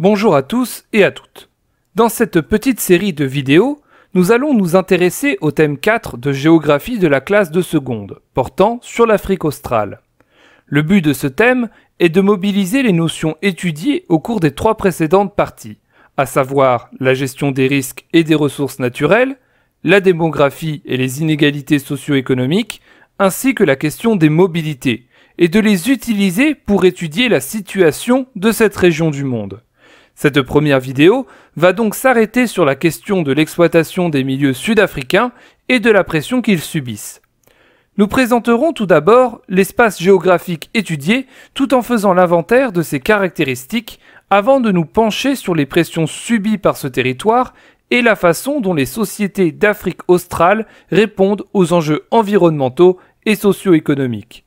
Bonjour à tous et à toutes. Dans cette petite série de vidéos, nous allons nous intéresser au thème 4 de géographie de la classe de seconde, portant sur l'Afrique australe. Le but de ce thème est de mobiliser les notions étudiées au cours des trois précédentes parties, à savoir la gestion des risques et des ressources naturelles, la démographie et les inégalités socio-économiques, ainsi que la question des mobilités, et de les utiliser pour étudier la situation de cette région du monde. Cette première vidéo va donc s'arrêter sur la question de l'exploitation des milieux sud-africains et de la pression qu'ils subissent. Nous présenterons tout d'abord l'espace géographique étudié tout en faisant l'inventaire de ses caractéristiques avant de nous pencher sur les pressions subies par ce territoire et la façon dont les sociétés d'Afrique australe répondent aux enjeux environnementaux et socio-économiques.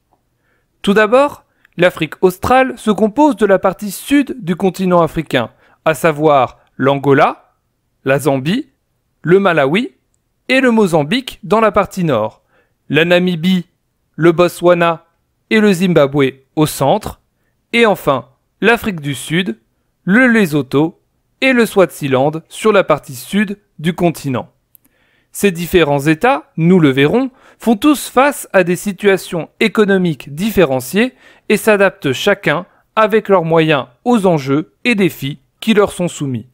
Tout d'abord, l'Afrique australe se compose de la partie sud du continent africain, à savoir l'Angola, la Zambie, le Malawi et le Mozambique dans la partie nord, la Namibie, le Botswana et le Zimbabwe au centre, et enfin l'Afrique du Sud, le Lesotho et le Swaziland sur la partie sud du continent. Ces différents États, nous le verrons, font tous face à des situations économiques différenciées et s'adaptent chacun avec leurs moyens aux enjeux et défis leur sont soumis.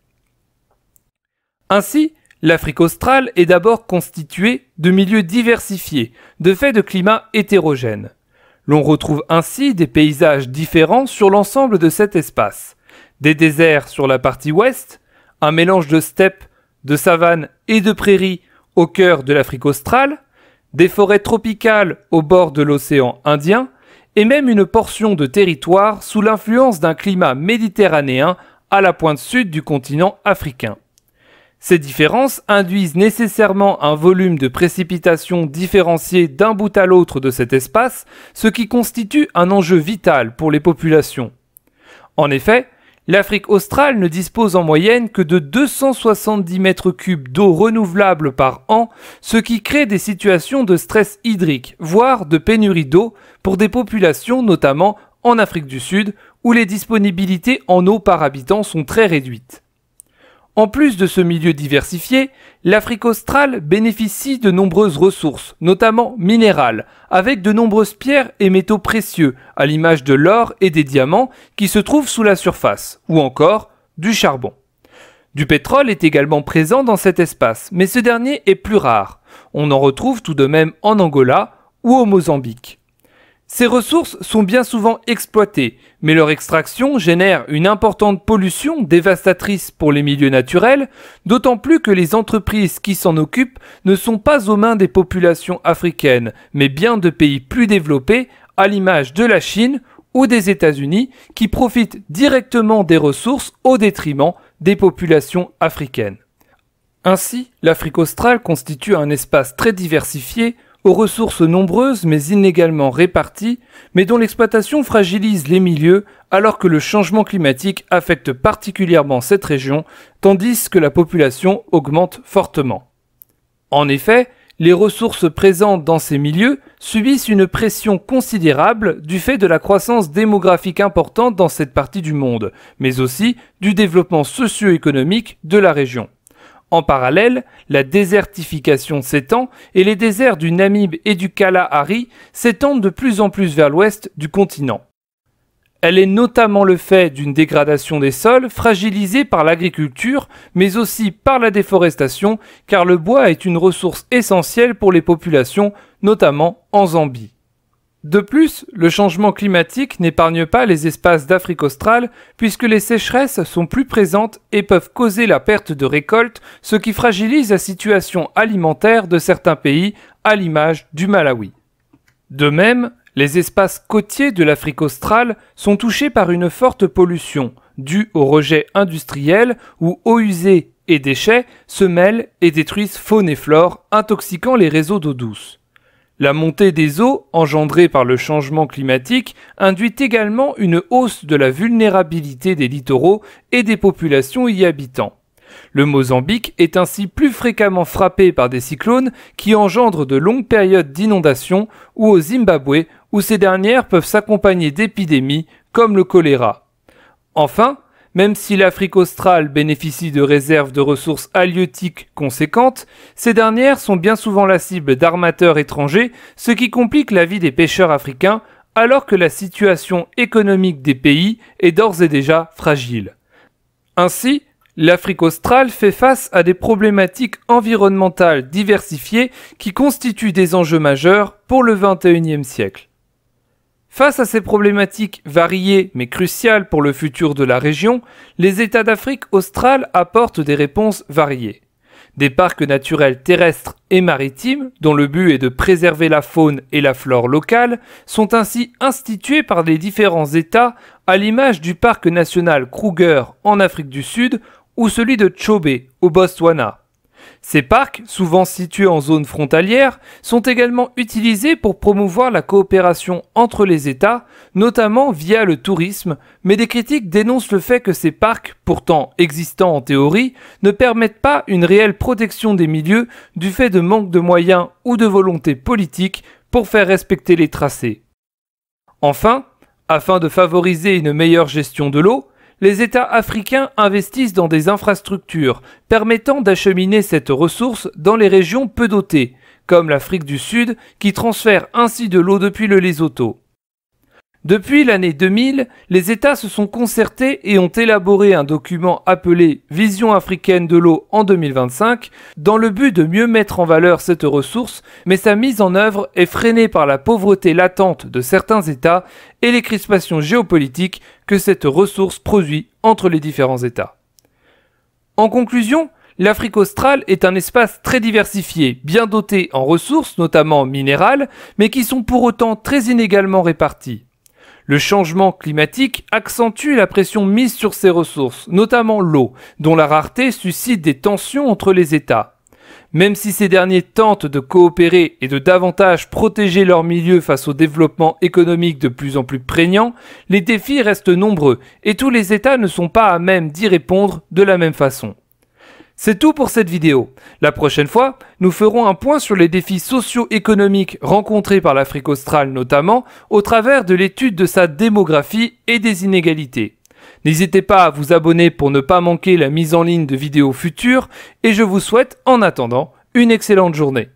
Ainsi, l'Afrique australe est d'abord constituée de milieux diversifiés, de faits de climats hétérogènes. L'on retrouve ainsi des paysages différents sur l'ensemble de cet espace. Des déserts sur la partie ouest, un mélange de steppes, de savanes et de prairies au cœur de l'Afrique australe, des forêts tropicales au bord de l'océan Indien, et même une portion de territoire sous l'influence d'un climat méditerranéen à la pointe sud du continent africain. Ces différences induisent nécessairement un volume de précipitations différencié d'un bout à l'autre de cet espace, ce qui constitue un enjeu vital pour les populations. En effet, l'Afrique australe ne dispose en moyenne que de 270 mètres cubes d'eau renouvelable par an, ce qui crée des situations de stress hydrique, voire de pénurie d'eau pour des populations notamment en Afrique du Sud où les disponibilités en eau par habitant sont très réduites. En plus de ce milieu diversifié, l'Afrique australe bénéficie de nombreuses ressources, notamment minérales, avec de nombreuses pierres et métaux précieux, à l'image de l'or et des diamants qui se trouvent sous la surface, ou encore du charbon. Du pétrole est également présent dans cet espace, mais ce dernier est plus rare. On en retrouve tout de même en Angola ou au Mozambique. Ces ressources sont bien souvent exploitées, mais leur extraction génère une importante pollution dévastatrice pour les milieux naturels, d'autant plus que les entreprises qui s'en occupent ne sont pas aux mains des populations africaines, mais bien de pays plus développés, à l'image de la Chine ou des États-Unis, qui profitent directement des ressources au détriment des populations africaines. Ainsi, l'Afrique australe constitue un espace très diversifié aux ressources nombreuses mais inégalement réparties, mais dont l'exploitation fragilise les milieux alors que le changement climatique affecte particulièrement cette région, tandis que la population augmente fortement. En effet, les ressources présentes dans ces milieux subissent une pression considérable du fait de la croissance démographique importante dans cette partie du monde, mais aussi du développement socio-économique de la région. En parallèle, la désertification s'étend et les déserts du Namib et du Kalahari s'étendent de plus en plus vers l'ouest du continent. Elle est notamment le fait d'une dégradation des sols fragilisée par l'agriculture, mais aussi par la déforestation, car le bois est une ressource essentielle pour les populations, notamment en Zambie. De plus, le changement climatique n'épargne pas les espaces d'Afrique australe puisque les sécheresses sont plus présentes et peuvent causer la perte de récoltes, ce qui fragilise la situation alimentaire de certains pays à l'image du Malawi. De même, les espaces côtiers de l'Afrique australe sont touchés par une forte pollution due aux rejets industriels où eaux usées et déchets se mêlent et détruisent faune et flore, intoxiquant les réseaux d'eau douce. La montée des eaux, engendrée par le changement climatique, induit également une hausse de la vulnérabilité des littoraux et des populations y habitant. Le Mozambique est ainsi plus fréquemment frappé par des cyclones qui engendrent de longues périodes d'inondations ou au Zimbabwe où ces dernières peuvent s'accompagner d'épidémies comme le choléra. Enfin, même si l'Afrique australe bénéficie de réserves de ressources halieutiques conséquentes, ces dernières sont bien souvent la cible d'armateurs étrangers, ce qui complique la vie des pêcheurs africains, alors que la situation économique des pays est d'ores et déjà fragile. Ainsi, l'Afrique australe fait face à des problématiques environnementales diversifiées qui constituent des enjeux majeurs pour le XXIe siècle. Face à ces problématiques variées mais cruciales pour le futur de la région, les États d'Afrique australe apportent des réponses variées. Des parcs naturels terrestres et maritimes, dont le but est de préserver la faune et la flore locale, sont ainsi institués par les différents États à l'image du parc national Kruger en Afrique du Sud ou celui de Chobe au Botswana. Ces parcs, souvent situés en zone frontalière, sont également utilisés pour promouvoir la coopération entre les États, notamment via le tourisme, mais des critiques dénoncent le fait que ces parcs, pourtant existants en théorie, ne permettent pas une réelle protection des milieux du fait de manque de moyens ou de volonté politique pour faire respecter les tracés. Enfin, afin de favoriser une meilleure gestion de l'eau, les États africains investissent dans des infrastructures permettant d'acheminer cette ressource dans les régions peu dotées, comme l'Afrique du Sud, qui transfère ainsi de l'eau depuis le Lesotho. Depuis l'année 2000, les États se sont concertés et ont élaboré un document appelé Vision africaine de l'eau en 2025 dans le but de mieux mettre en valeur cette ressource, mais sa mise en œuvre est freinée par la pauvreté latente de certains États et les crispations géopolitiques que cette ressource produit entre les différents États. En conclusion, l'Afrique australe est un espace très diversifié, bien doté en ressources, notamment minérales, mais qui sont pour autant très inégalement réparties. Le changement climatique accentue la pression mise sur ces ressources, notamment l'eau, dont la rareté suscite des tensions entre les États. Même si ces derniers tentent de coopérer et de davantage protéger leur milieu face au développement économique de plus en plus prégnant, les défis restent nombreux et tous les États ne sont pas à même d'y répondre de la même façon. C'est tout pour cette vidéo. La prochaine fois, nous ferons un point sur les défis socio-économiques rencontrés par l'Afrique australe notamment au travers de l'étude de sa démographie et des inégalités. N'hésitez pas à vous abonner pour ne pas manquer la mise en ligne de vidéos futures et je vous souhaite en attendant une excellente journée.